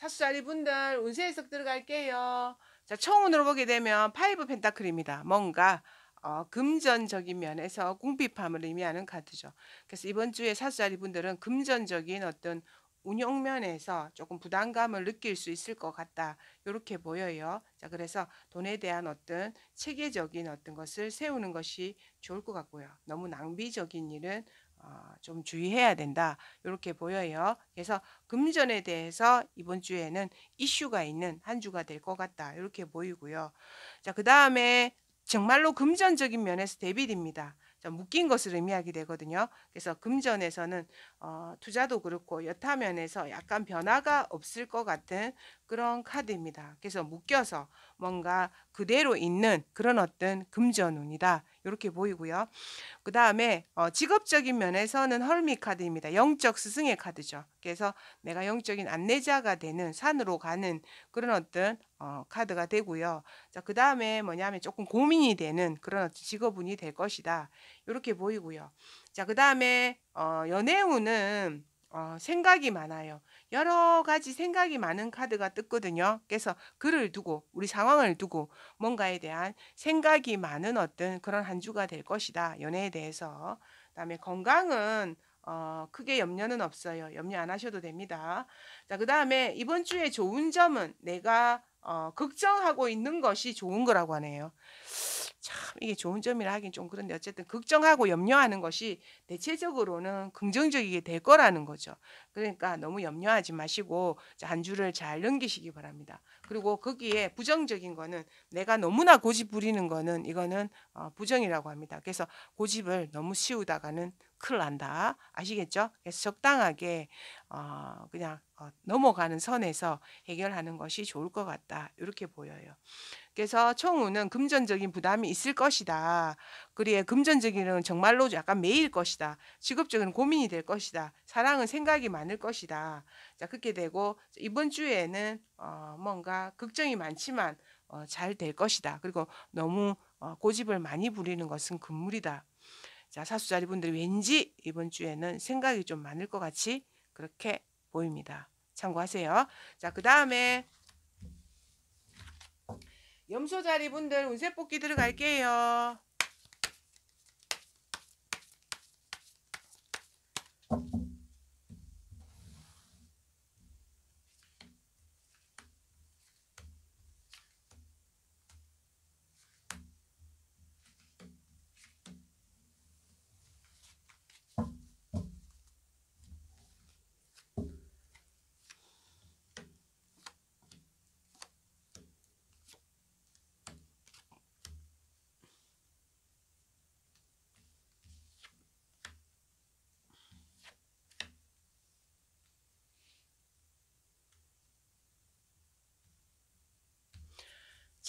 사수자리 분들 운세 해석 들어갈게요. 자, 청운으로 보게 되면 파이브 펜타클입니다. 뭔가 어, 금전적인 면에서 궁핍함을 의미하는 카드죠. 그래서 이번 주에 사수자리 분들은 금전적인 어떤 운용면에서 조금 부담감을 느낄 수 있을 것 같다. 이렇게 보여요. 자, 그래서 돈에 대한 어떤 체계적인 어떤 것을 세우는 것이 좋을 것 같고요. 너무 낭비적인 일은 아, 좀 주의해야 된다 이렇게 보여요. 그래서 금전에 대해서 이번 주에는 이슈가 있는 한 주가 될 것 같다 이렇게 보이고요. 자그 다음에 정말로 금전적인 면에서 대비입니다. 묶인 것을 의미하게 되거든요. 그래서 금전에서는 어, 투자도 그렇고 여타 면에서 약간 변화가 없을 것 같은 그런 카드입니다. 그래서 묶여서 뭔가 그대로 있는 그런 어떤 금전운이다. 이렇게 보이고요. 그 다음에 어, 직업적인 면에서는 헐미 카드입니다. 영적 스승의 카드죠. 그래서 내가 영적인 안내자가 되는 산으로 가는 그런 어떤 어, 카드가 되고요. 자, 그 다음에 뭐냐면 조금 고민이 되는 그런 어떤 직업운이 될 것이다. 이렇게 보이고요. 자, 그 다음에 어, 연애운은 어, 생각이 많아요. 여러 가지 생각이 많은 카드가 뜨거든요. 그래서 그를 두고 우리 상황을 두고 뭔가에 대한 생각이 많은 어떤 그런 한 주가 될 것이다. 연애에 대해서. 그다음에 건강은 어, 크게 염려는 없어요. 염려 안 하셔도 됩니다. 자, 그 다음에 이번 주에 좋은 점은 내가 어, 걱정하고 있는 것이 좋은 거라고 하네요. 참 이게 좋은 점이라 하긴 좀 그런데 어쨌든 걱정하고 염려하는 것이 대체적으로는 긍정적이게 될 거라는 거죠. 그러니까 너무 염려하지 마시고 한 주를 잘 넘기시기 바랍니다. 그리고 거기에 부정적인 거는 내가 너무나 고집 부리는 거는 이거는 어, 부정이라고 합니다. 그래서 고집을 너무 씌우다가는 큰일 난다. 아시겠죠? 그래서 적당하게 어, 그냥 어, 넘어가는 선에서 해결하는 것이 좋을 것 같다. 이렇게 보여요. 그래서 총우는 금전적인 부담이 있을 것이다. 그리에 금전적인은 정말로 약간 매일 것이다. 직업적인 고민이 될 것이다. 사랑은 생각이 많을 것이다. 자 그렇게 되고 이번 주에는 어, 뭔가 걱정이 많지만 어, 잘 될 것이다. 그리고 너무 어, 고집을 많이 부리는 것은 금물이다. 자 사수자리 분들이 왠지 이번 주에는 생각이 좀 많을 것 같이 그렇게 보입니다. 참고하세요. 자그 다음에 염소자리 분들 운세 뽑기 들어갈게요.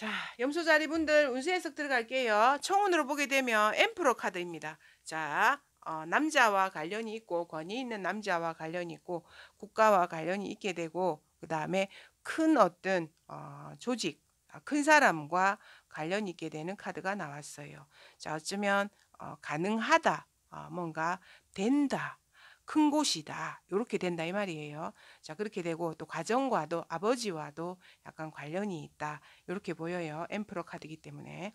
자, 염소자리 분들 운세 해석 들어갈게요. 청운으로 보게 되면 엠프로 카드입니다. 자, 어, 남자와 관련이 있고 권위 있는 남자와 관련이 있고 국가와 관련이 있게 되고 그 다음에 큰 어떤 어, 조직, 아, 큰 사람과 관련 있게 되는 카드가 나왔어요. 자, 어쩌면 어, 가능하다, 어, 뭔가 된다, 큰 곳이다. 이렇게 된다 이 말이에요. 자 그렇게 되고 또 가정과도 아버지와도 약간 관련이 있다. 이렇게 보여요. 엠프로 카드이기 때문에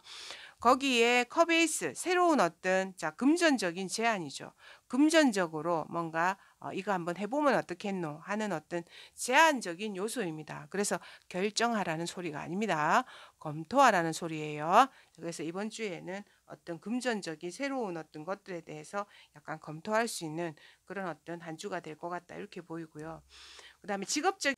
거기에 커베이스 새로운 어떤 자 금전적인 제안이죠. 금전적으로 뭔가 어, 이거 한번 해보면 어떻겠노 하는 어떤 제한적인 요소입니다. 그래서 결정하라는 소리가 아닙니다. 검토하라는 소리예요. 그래서 이번 주에는 어떤 금전적인 새로운 어떤 것들에 대해서 약간 검토할 수 있는 그런 어떤 한 주가 될 것 같다 이렇게 보이고요. 그 다음에 직업적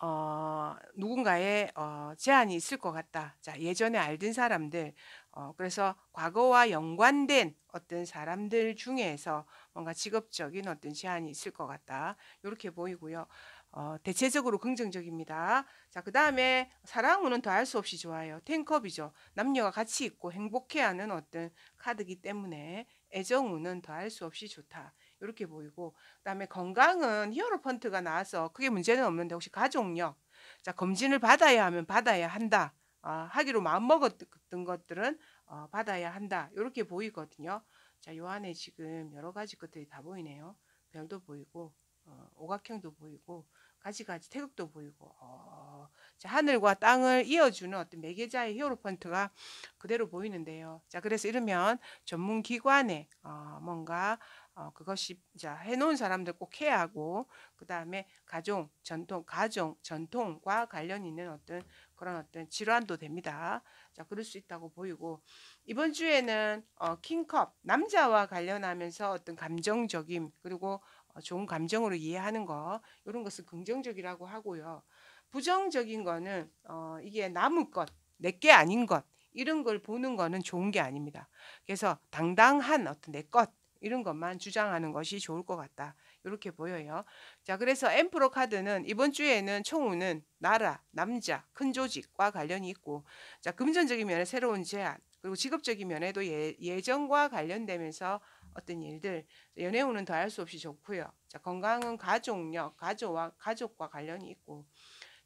어, 누군가의 어, 제한이 있을 것 같다. 자, 예전에 알던 사람들, 어, 그래서 과거와 연관된 어떤 사람들 중에서 뭔가 직업적인 어떤 제한이 있을 것 같다. 이렇게 보이고요. 어, 대체적으로 긍정적입니다. 자, 그 다음에 사랑운은 더할 수 없이 좋아요. 텐컵이죠. 남녀가 같이 있고 행복해하는 어떤 카드기 때문에 애정운은 더할 수 없이 좋다. 이렇게 보이고 그 다음에 건강은 히어로 펀트가 나와서 크게 문제는 없는데 혹시 가족력 자 검진을 받아야 하면 받아야 한다. 아, 하기로 마음먹었던 것들은 어, 받아야 한다. 이렇게 보이거든요. 자, 요 안에 지금 여러 가지 것들이 다 보이네요. 별도 보이고 어, 오각형도 보이고 가지가지 태극도 보이고 어, 하늘과 땅을 이어주는 어떤 매개자의 히어로펀트가 그대로 보이는데요. 자 그래서 이러면 전문 기관에 어, 뭔가 어, 그것이 자 해놓은 사람들 꼭 해야 하고 그 다음에 가정 전통 가정 전통과 관련 있는 어떤 그런 어떤 질환도 됩니다. 자 그럴 수 있다고 보이고 이번 주에는 어, 킹컵 남자와 관련하면서 어떤 감정적인 그리고 어, 좋은 감정으로 이해하는 거 이런 것을 긍정적이라고 하고요. 부정적인 거는 어, 이게 남의 것, 내게 아닌 것 이런 걸 보는 거는 좋은 게 아닙니다. 그래서 당당한 어떤 내 것 이런 것만 주장하는 것이 좋을 것 같다. 이렇게 보여요. 자, 그래서 엠프로 카드는 이번 주에는 총우는 나라, 남자, 큰 조직과 관련이 있고, 자, 금전적인 면에 새로운 제안, 그리고 직업적인 면에도 예, 예정과 관련되면서 어떤 일들 연애운은 더할 수 없이 좋고요. 자, 건강은 가족력, 가족과 가족과 관련이 있고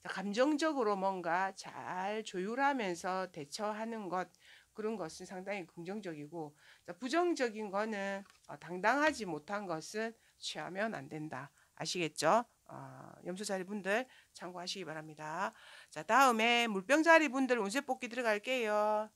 자, 감정적으로 뭔가 잘 조율하면서 대처하는 것 그런 것은 상당히 긍정적이고 자, 부정적인 거는 어, 당당하지 못한 것은 취하면 안 된다. 아시겠죠? 어, 염소자리 분들 참고하시기 바랍니다. 자, 다음에 물병자리 분들 운세 뽑기 들어갈게요.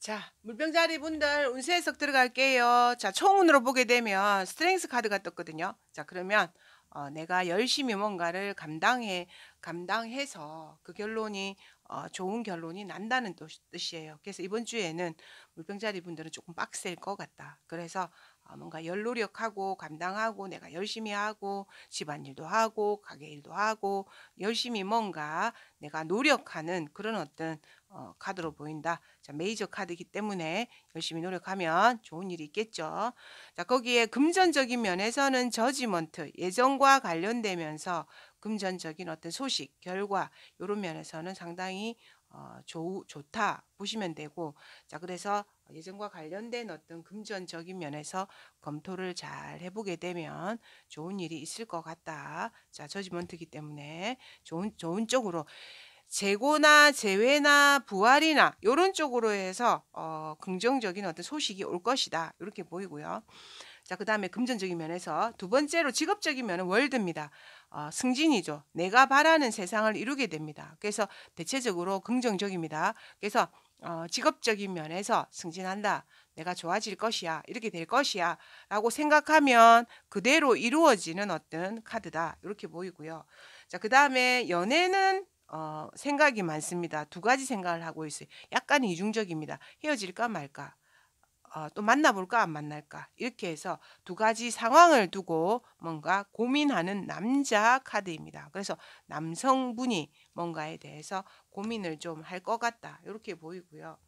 자, 물병자리 분들 운세 해석 들어갈게요. 자, 총운으로 보게 되면 스트렝스 카드가 떴거든요. 자, 그러면 어, 내가 열심히 뭔가를 감당해 감당해서 그 결론이 어, 좋은 결론이 난다는 뜻이에요. 뜻 그래서 이번 주에는 물병자리 분들은 조금 빡셀 것 같다. 그래서 어, 뭔가 열노력하고 감당하고 내가 열심히 하고 집안일도 하고 가게일도 하고 열심히 뭔가 내가 노력하는 그런 어떤 어, 카드로 보인다. 자, 메이저 카드이기 때문에 열심히 노력하면 좋은 일이 있겠죠. 자, 거기에 금전적인 면에서는 저지먼트, 예정과 관련되면서 금전적인 어떤 소식, 결과 이런 면에서는 상당히 어, 좋, 좋다 보시면 되고 자 그래서 예전과 관련된 어떤 금전적인 면에서 검토를 잘 해보게 되면 좋은 일이 있을 것 같다. 자 저지먼트기 때문에 좋은 좋은 쪽으로 재고나 재회나 부활이나 이런 쪽으로 해서 어, 긍정적인 어떤 소식이 올 것이다 이렇게 보이고요. 자, 그 다음에 금전적인 면에서 두 번째로 직업적인 면은 월드입니다. 어, 승진이죠. 내가 바라는 세상을 이루게 됩니다. 그래서 대체적으로 긍정적입니다. 그래서 어, 직업적인 면에서 승진한다. 내가 좋아질 것이야. 이렇게 될 것이야. 라고 생각하면 그대로 이루어지는 어떤 카드다. 이렇게 보이고요. 자, 그 다음에 연애는 어, 생각이 많습니다. 두 가지 생각을 하고 있어요. 약간 이중적입니다. 헤어질까 말까. 어, 또 만나볼까 안 만날까 이렇게 해서 두 가지 상황을 두고 뭔가 고민하는 남자 카드입니다. 그래서 남성분이 뭔가에 대해서 고민을 좀 할 것 같다 이렇게 보이고요.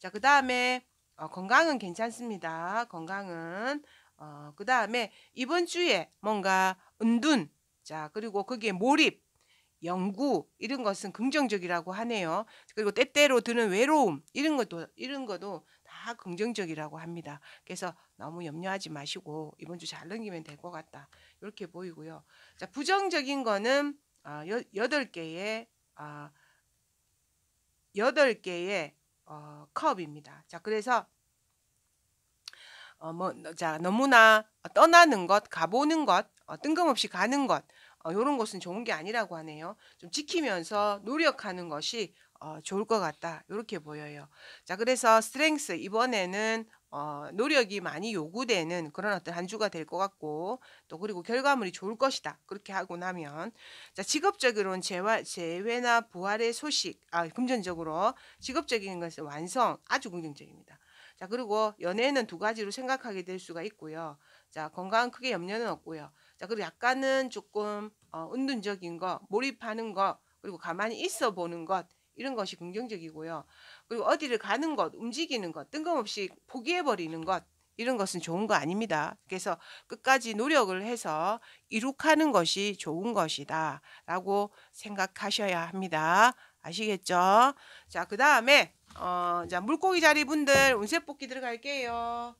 자그 다음에 어, 건강은 괜찮습니다. 건강은 어, 그 다음에 이번 주에 뭔가 은둔 자 그리고 거기에 몰입 연구 이런 것은 긍정적이라고 하네요. 그리고 때때로 드는 외로움 이런 것도 이런 것도 다 긍정적이라고 합니다. 그래서 너무 염려하지 마시고 이번 주 잘 넘기면 될 것 같다. 이렇게 보이고요. 자, 부정적인 거는 어, 여, 덟개의 어, 8개의 어, 컵입니다. 자, 그래서 어, 뭐, 자, 너무나 떠나는 것, 가보는 것, 어, 뜬금없이 가는 것, 어, 이런 것은 좋은 게 아니라고 하네요. 좀 지키면서 노력하는 것이 어, 좋을 것 같다. 이렇게 보여요. 자, 그래서 스트렝스 이번에는 어, 노력이 많이 요구되는 그런 어떤 한 주가 될 것 같고 또 그리고 결과물이 좋을 것이다 그렇게 하고 나면 자 직업적으로는 재화, 재회나 부활의 소식 아 금전적으로 직업적인 것은 완성 아주 긍정적입니다 자 그리고 연애는 두 가지로 생각하게 될 수가 있고요 자 건강 크게 염려는 없고요 자, 그리고 약간은 조금 어, 은둔적인 거, 몰입하는 거, 그리고 가만히 있어 보는 것 이런 것이 긍정적이고요. 그리고 어디를 가는 것, 움직이는 것, 뜬금없이 포기해 버리는 것 이런 것은 좋은 거 아닙니다. 그래서 끝까지 노력을 해서 이룩하는 것이 좋은 것이다라고 생각하셔야 합니다. 아시겠죠? 자, 그 다음에 어, 자 물고기 자리 분들 운세 뽑기 들어갈게요.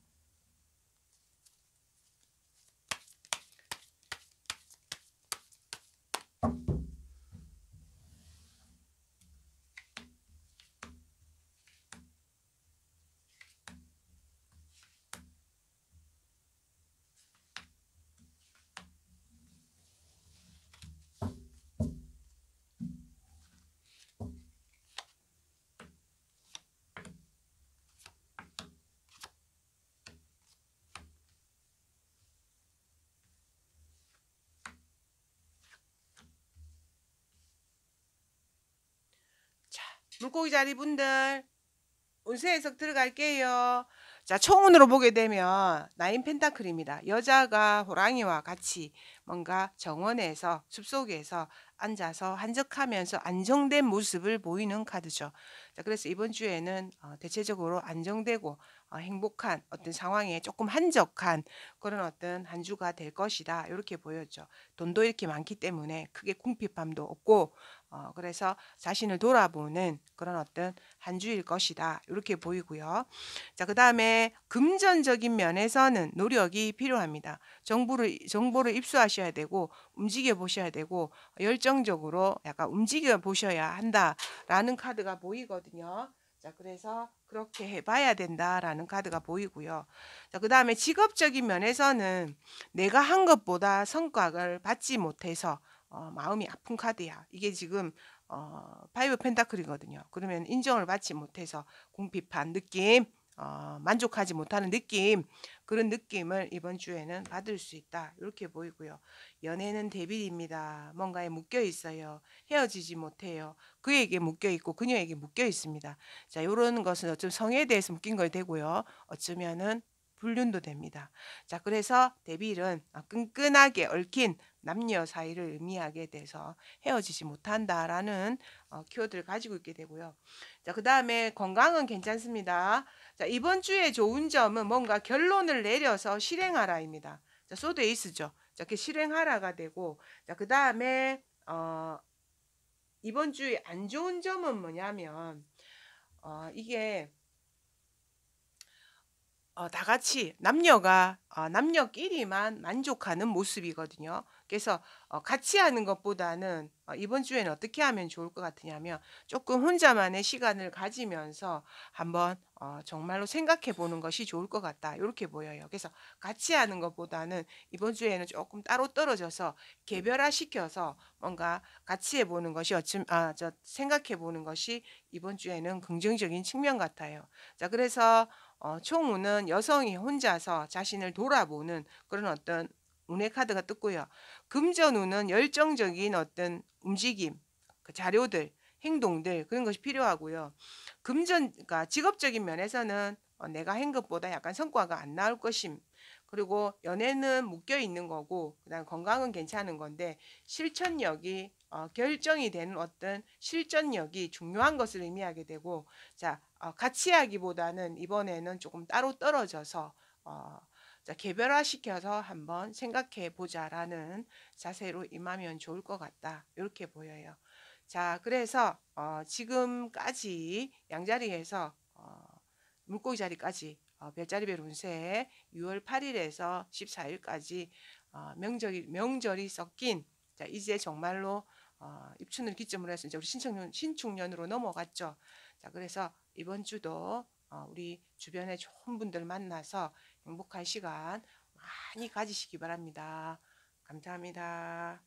물고기 자리 분들 운세 해석 들어갈게요. 자 총운으로 보게 되면 나인 펜타클입니다. 여자가 호랑이와 같이 뭔가 정원에서 숲속에서 앉아서 한적하면서 안정된 모습을 보이는 카드죠. 자, 그래서 이번 주에는 어, 대체적으로 안정되고 어, 행복한 어떤 상황에 조금 한적한 그런 어떤 한 주가 될 것이다. 이렇게 보였죠. 돈도 이렇게 많기 때문에 크게 궁핍함도 없고 어, 그래서 자신을 돌아보는 그런 어떤 한 주일 것이다. 이렇게 보이고요. 자, 그 다음에 금전적인 면에서는 노력이 필요합니다. 정보를, 정보를 입수하셔야 되고, 움직여 보셔야 되고, 열정 결정적으로 약간 움직여 보셔야 한다라는 카드가 보이거든요. 자, 그래서 그렇게 해봐야 된다라는 카드가 보이고요. 자, 그 다음에 직업적인 면에서는 내가 한 것보다 성과를 받지 못해서 어, 마음이 아픈 카드야. 이게 지금 어, 파이브 펜타클이거든요. 그러면 인정을 받지 못해서 궁핍한 느낌 어, 만족하지 못하는 느낌 그런 느낌을 이번 주에는 받을 수 있다 이렇게 보이고요. 연애는 대비입니다. 뭔가에 묶여 있어요. 헤어지지 못해요. 그에게 묶여 있고 그녀에게 묶여 있습니다. 자 이런 것은 어쩜 성에 대해서 묶인 거 되고요. 어쩌면은 불륜도 됩니다. 자 그래서 대비는 끈끈하게 얽힌 남녀 사이를 의미하게 돼서 헤어지지 못한다라는 어, 키워드를 가지고 있게 되고요. 자, 그 다음에 건강은 괜찮습니다. 자, 그러니까 이번 주에 좋은 점은 뭔가 결론을 내려서 실행하라입니다. 자, 소드 에이스죠. 자, 그 실행하라가 되고, 자, 그 다음에, 어, 이번 주에 안 좋은 점은 뭐냐면, 어, 이게 어, 다 같이 남녀가 어, 남녀끼리만 만족하는 모습이거든요. 그래서 어, 같이 하는 것보다는 어, 이번 주에는 어떻게 하면 좋을 것 같으냐면 조금 혼자만의 시간을 가지면서 한번 어, 정말로 생각해 보는 것이 좋을 것 같다. 이렇게 보여요. 그래서 같이 하는 것보다는 이번 주에는 조금 따로 떨어져서 개별화 시켜서 뭔가 같이 해보는 것이 어쩜 아저 생각해 보는 것이 이번 주에는 긍정적인 측면 같아요. 자 그래서 어, 총우는 여성이 혼자서 자신을 돌아보는 그런 어떤 운의 카드가 뜨고요. 금전우는 열정적인 어떤 움직임, 그 자료들, 행동들 그런 것이 필요하고요. 금전, 그러니까 직업적인 면에서는 어, 내가 한 것보다 약간 성과가 안 나올 것임. 그리고 연애는 묶여 있는 거고 그다음 건강은 괜찮은 건데 실천력이 어, 결정이 되는 어떤 실전력이 중요한 것을 의미하게 되고 자 어, 같이 하기보다는 이번에는 조금 따로 떨어져서 어, 자, 개별화시켜서 한번 생각해 보자라는 자세로 임하면 좋을 것 같다 이렇게 보여요. 자 그래서 어, 지금까지 양자리에서 어, 물고기 자리까지 어, 별자리별 운세 6월 8일에서 14일까지 어, 명절이, 명절이 섞인 자, 이제 정말로 어, 입춘을 기점으로 해서 이제 우리 신청년, 신축년으로 넘어갔죠. 자, 그래서 이번 주도 어, 우리 주변에 좋은 분들 만나서 행복한 시간 많이 가지시기 바랍니다. 감사합니다.